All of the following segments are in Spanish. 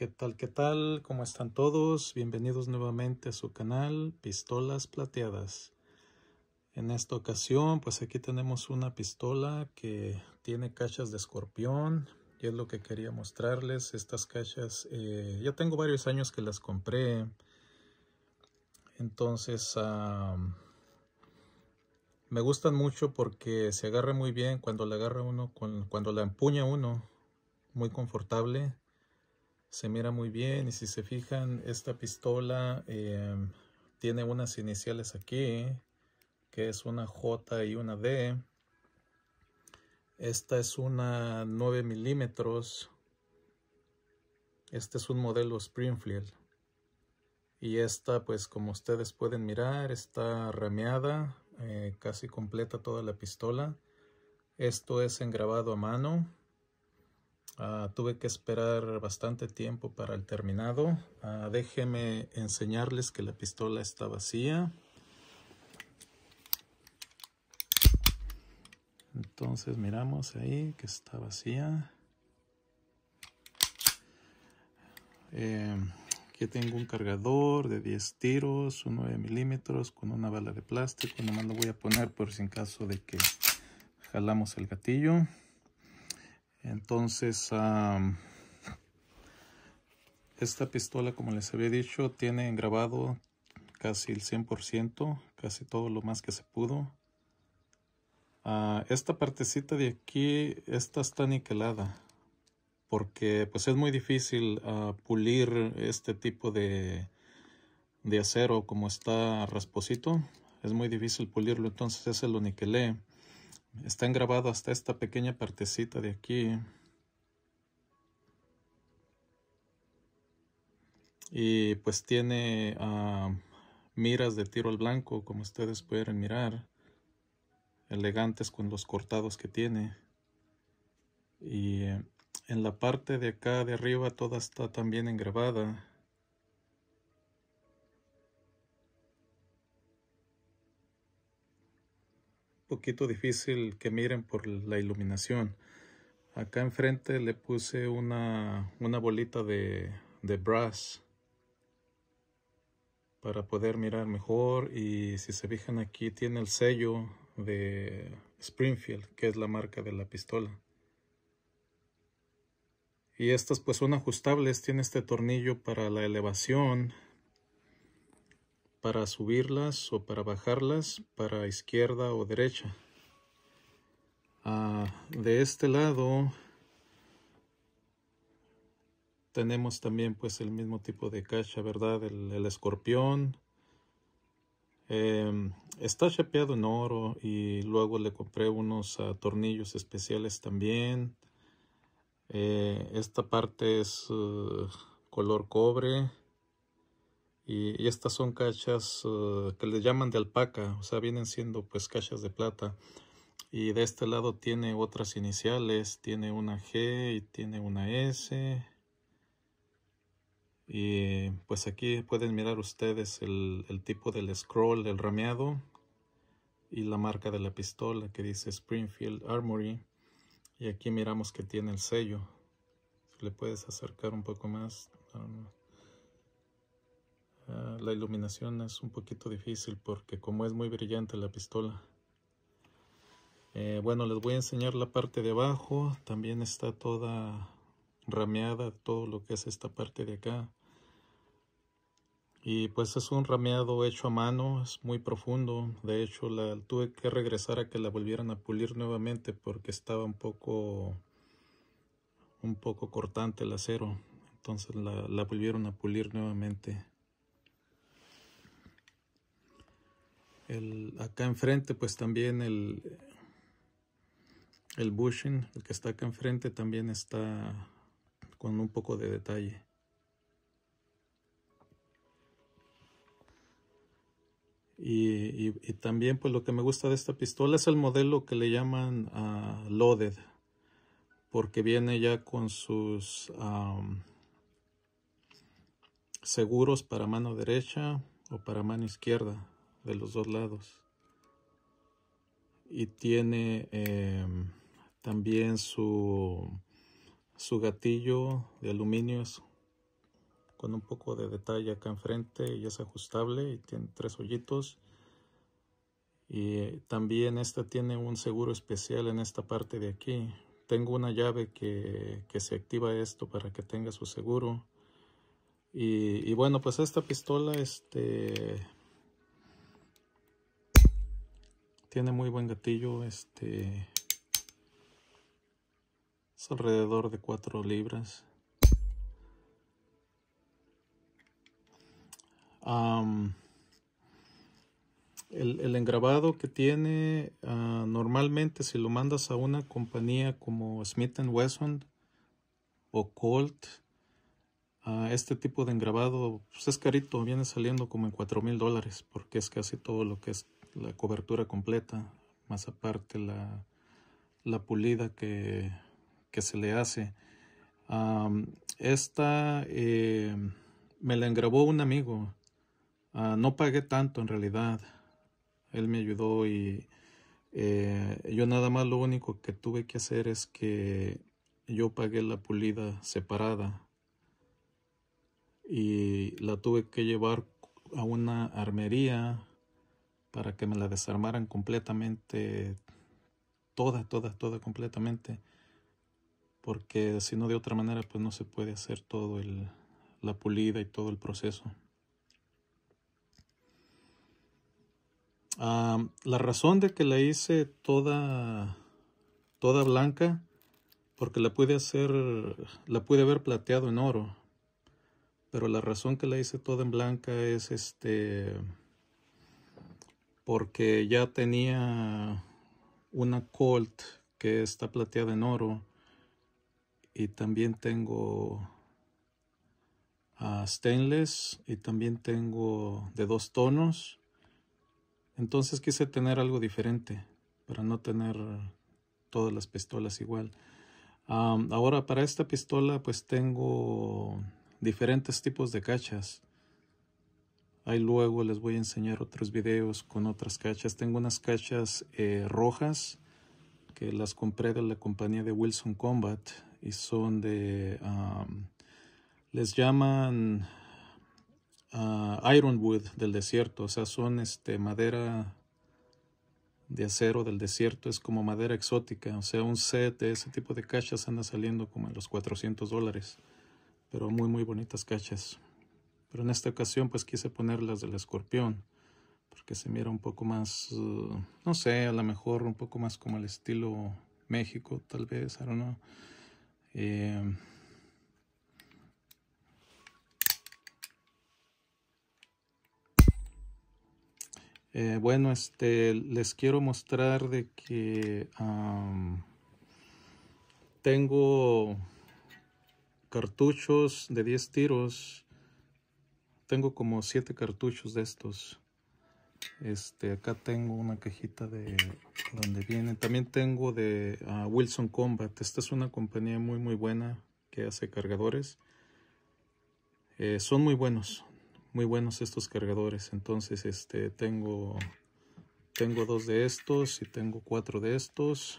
¿Qué tal? ¿Qué tal? ¿Cómo están todos? Bienvenidos nuevamente a su canal Pistolas Plateadas. En esta ocasión, pues aquí tenemos una pistola que tiene cachas de escorpión. Y es lo que quería mostrarles. Estas cachas, eh, ya tengo varios años que las compré. Entonces, ah, me gustan mucho porque se agarra muy bien cuando la agarra uno, cuando la empuña uno. Muy confortable se mira muy bien y si se fijan esta pistola em, tiene unas iniciales aquí que es una J y una D esta es una 9 milímetros este es un modelo Springfield y esta pues como ustedes pueden mirar está rameada eh, casi completa toda la pistola esto es engrabado a mano Ah, tuve que esperar bastante tiempo para el terminado. déjenme ah, déjeme enseñarles que la pistola está vacía. Entonces miramos ahí que está vacía. Em, aquí tengo un cargador de 10 tiros, un 9 milímetros con una bala de plástico. Nomás lo voy a poner por si en caso de que jalamos el gatillo. Entonces, esta pistola, como les había dicho, tiene grabado casi el 100%, casi todo lo más que se pudo. Ah, esta partecita de aquí, esta está niquelada porque pues es muy difícil ah, pulir este tipo de, de acero como está rasposito. Es muy difícil pulirlo, entonces ese lo niquelé. Está engravado hasta esta pequeña partecita de aquí. Y pues tiene ah, miras de tiro al blanco, como ustedes pueden mirar. Elegantes con los cortados que tiene. Y eh, en la parte de acá de arriba toda está también engravada. poquito difícil que miren por la iluminación. Acá enfrente le puse una, una bolita de, de brass para poder mirar mejor y si se fijan aquí tiene el sello de Springfield que es la marca de la pistola y estas pues son ajustables tiene este tornillo para la elevación para subirlas o para bajarlas para izquierda o derecha. Ah, de este lado tenemos también pues el mismo tipo de cacha, ¿verdad? El, escorpión. Em, está chapeado en oro y luego le compré unos ah, tornillos especiales también. Eh, esta parte es eh, color cobre. Y, estas son cachas eh, que le llaman de alpaca, o sea, vienen siendo pues cachas de plata. Y de este lado tiene otras iniciales, tiene una G y tiene una S. Y pues aquí pueden mirar ustedes el, el tipo del scroll, el rameado y la marca de la pistola que dice Springfield Armory. Y aquí miramos que tiene el sello. Si le puedes acercar un poco más. Ah, la iluminación es un poquito difícil porque como es muy brillante la pistola. Eh, bueno, les voy a enseñar la parte de abajo. También está toda rameada, todo lo que es esta parte de acá. Y pues es un rameado hecho a mano, es muy profundo. De hecho, la tuve que regresar a que la volvieran a pulir nuevamente porque estaba un poco, un poco cortante el acero. Entonces la volvieron a pulir nuevamente. acá enfrente, pues también el, el bushing, el que está acá enfrente, también está con un poco de detalle. Y, también pues lo que me gusta de esta pistola es el modelo que le llaman ah, loaded porque viene ya con sus seguros para mano derecha o para mano izquierda de los dos lados. Y tiene em, también su, su gatillo de aluminio con un poco de detalle acá enfrente y es ajustable y tiene tres hoyitos. Y eh, también esta tiene un seguro especial en esta parte de aquí. Tengo una llave que, que se activa esto para que tenga su seguro. Y, y, bueno, pues esta pistola, este, Tiene muy buen gatillo, este es alrededor de 4 libras. el, el, engrabado que tiene ah, normalmente si lo mandas a una compañía como Smith Wesson o Colt ah, este tipo de engrabado pues, es carito viene saliendo como en 4 mil dólares porque es casi todo lo que es la cobertura completa, más aparte la, la pulida que, que, se le hace. esta eh, me la engravó un amigo. Ah, no pagué tanto en realidad. Él me ayudó y eh, yo nada más lo único que tuve que hacer es que yo pagué la pulida separada y la tuve que llevar a una armería para que me la desarmaran completamente, toda, toda, toda completamente, porque si no de otra manera pues no se puede hacer todo el, la pulida y todo el proceso. la razón de que la hice toda, toda blanca, porque la pude hacer, la pude haber plateado en oro, pero la razón que la hice toda en blanca es este porque ya tenía una Colt que está plateada en oro y también tengo a stainless y también tengo de dos tonos entonces quise tener algo diferente para no tener todas las pistolas igual ahora para esta pistola pues tengo diferentes tipos de cachas Ahí luego les voy a enseñar otros videos con otras cachas. Tengo unas cachas eh, rojas que las compré de la compañía de Wilson Combat y son de... les llaman ah, Ironwood del desierto. O sea, son este, madera de acero del desierto. Es como madera exótica. O sea, un set de ese tipo de cachas anda saliendo como en los 400 dólares. Pero muy, muy bonitas cachas. Pero en esta ocasión pues quise poner las del escorpión. Porque se mira un poco más, uh, no sé, a lo mejor un poco más como el estilo México, tal vez, I don't eh, eh, bueno, este, les quiero mostrar de que um, tengo cartuchos de 10 tiros tengo como siete cartuchos de estos. Este, acá tengo una cajita de donde vienen. También tengo de ah, Wilson Combat. Esta es una compañía muy muy buena que hace cargadores. Eh, son muy buenos, muy buenos estos cargadores. Entonces, este, tengo, tengo dos de estos y tengo cuatro de estos.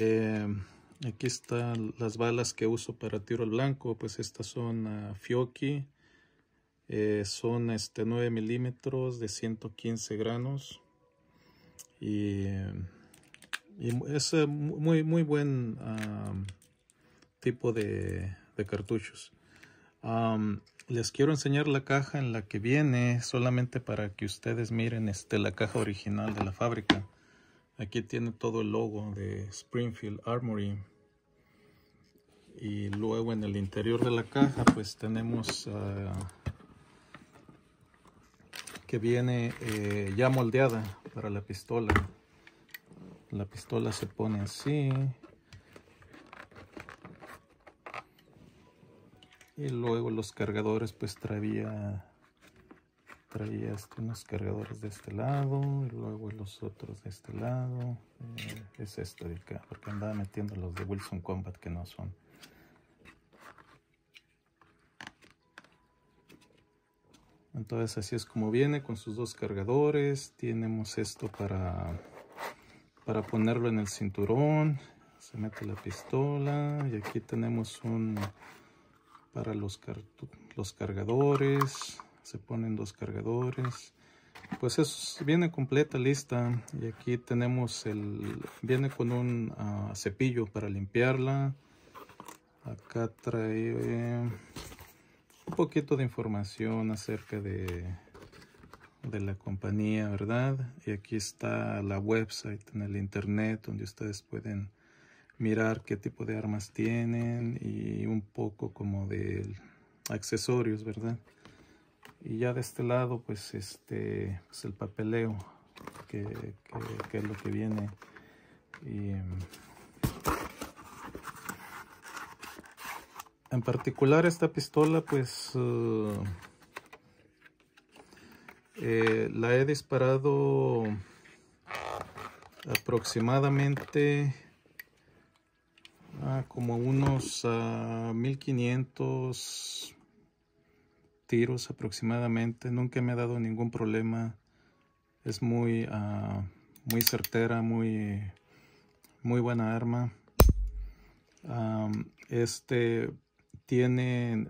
Eh, aquí están las balas que uso para tiro al blanco. Pues estas son ah, Fiocchi. Eh, son este 9 milímetros de 115 granos. Y, es eh, muy, muy buen tipo de, cartuchos. les quiero enseñar la caja en la que viene solamente para que ustedes miren este, la caja original de la fábrica. Aquí tiene todo el logo de Springfield Armory. Y luego en el interior de la caja pues tenemos ah, que viene eh, ya moldeada para la pistola. La pistola se pone así. Y luego los cargadores pues traía traía este, unos cargadores de este lado y luego los otros de este lado eh, es esto de acá porque andaba metiendo los de Wilson Combat que no son Entonces así es como viene con sus dos cargadores. Tenemos esto para, para ponerlo en el cinturón. Se mete la pistola y aquí tenemos un para los, los cargadores. Se ponen dos cargadores. Pues eso viene completa, lista. Y aquí tenemos el... Viene con un ah, cepillo para limpiarla. Acá trae poquito de información acerca de, de la compañía, ¿verdad? Y aquí está la website en el internet donde ustedes pueden mirar qué tipo de armas tienen y un poco como de accesorios, ¿verdad? Y ya de este lado, pues, este, es pues, el papeleo, que, es lo que viene. Y, en particular esta pistola pues eh, eh, la he disparado aproximadamente ah, como unos 1500 ah, tiros aproximadamente nunca me ha dado ningún problema es muy ah, muy certera muy muy buena arma este tienen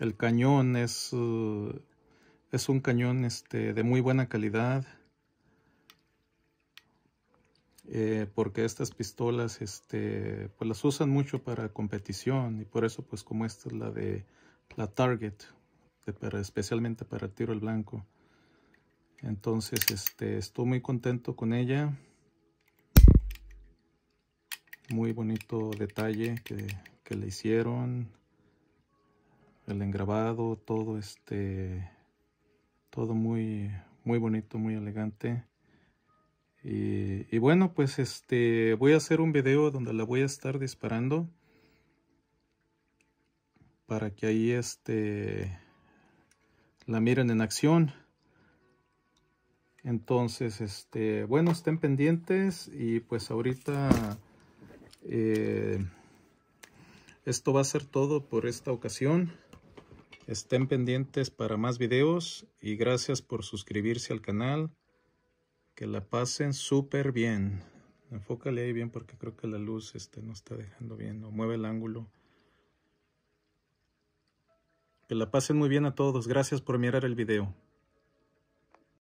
el cañón es uh, es un cañón este, de muy buena calidad eh, porque estas pistolas este, pues las usan mucho para competición y por eso pues como esta es la de la target especialmente para tiro al blanco entonces este, estoy muy contento con ella muy bonito detalle que que le hicieron, el engrabado, todo este, todo muy, muy bonito, muy elegante. Y, bueno, pues este, voy a hacer un video donde la voy a estar disparando para que ahí este, la miren en acción. Entonces, este, bueno, estén pendientes y pues ahorita eh, esto va a ser todo por esta ocasión. Estén pendientes para más videos y gracias por suscribirse al canal. Que la pasen súper bien. Enfócale ahí bien porque creo que la luz este, no está dejando bien. No mueve el ángulo. Que la pasen muy bien a todos. Gracias por mirar el video.